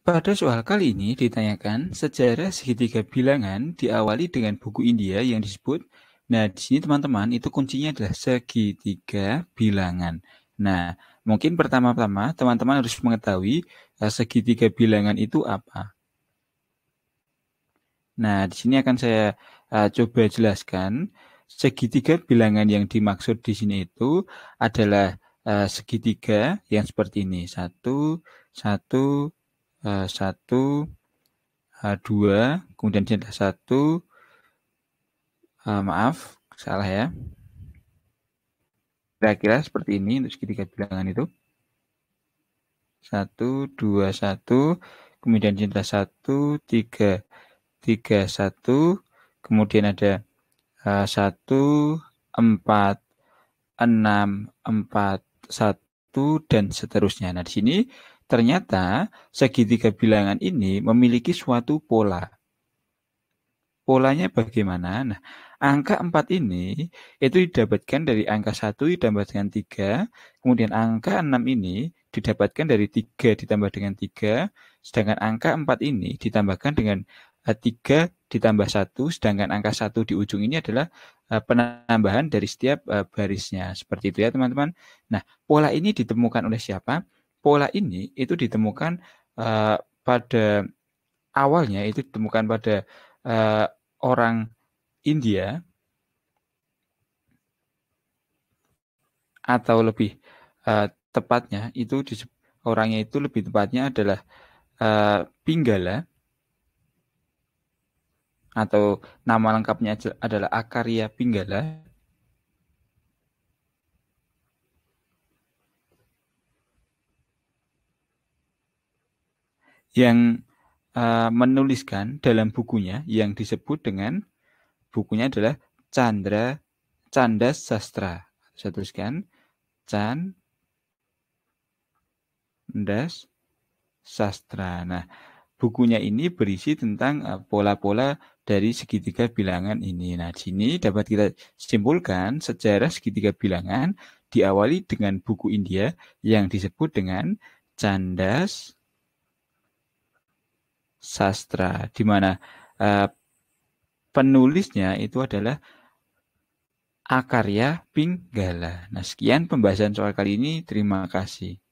Pada soal kali ini ditanyakan sejarah segitiga bilangan diawali dengan buku India yang disebut. Nah, di sini teman-teman itu kuncinya adalah segitiga bilangan. Nah, mungkin pertama-tama teman-teman harus mengetahui eh, segitiga bilangan itu apa. Nah, di sini akan saya uh, coba jelaskan segitiga bilangan yang dimaksud di sini itu adalah uh, segitiga yang seperti ini. Satu, satu, H1, eh, H2, eh, kemudian di H1, uh, maaf, salah ya. Kira-kira seperti ini untuk segitiga bilangan itu. 1, 2, 1, kemudian di H1, 3, 3, 1, kemudian ada uh, 1, 4, 6, 4, 1, dan seterusnya. Nah, di sini Ternyata segitiga bilangan ini memiliki suatu pola. Polanya bagaimana? Nah, angka 4 ini itu didapatkan dari angka 1 ditambah dengan 3, kemudian angka 6 ini didapatkan dari 3 ditambah dengan 3, sedangkan angka 4 ini ditambahkan dengan 3 eh, ditambah 1, sedangkan angka 1 di ujung ini adalah eh, penambahan dari setiap eh, barisnya. Seperti itu ya teman-teman. Nah, pola ini ditemukan oleh siapa? pola ini itu ditemukan uh, pada awalnya itu ditemukan pada uh, orang India atau lebih uh, tepatnya itu orangnya itu lebih tepatnya adalah uh, Pinggala atau nama lengkapnya adalah Akaria Pinggala yang uh, menuliskan dalam bukunya yang disebut dengan bukunya adalah Chandra Canda Sastra. Saya tuliskan Das Sastra. Nah, bukunya ini berisi tentang eh, pola-pola uh, dari segitiga bilangan ini. Nah, di sini dapat kita simpulkan sejarah segitiga bilangan diawali dengan buku India yang disebut dengan Candas sastra, di mana uh, penulisnya itu adalah Akarya Pinggala. Nah, sekian pembahasan soal kali ini. Terima kasih.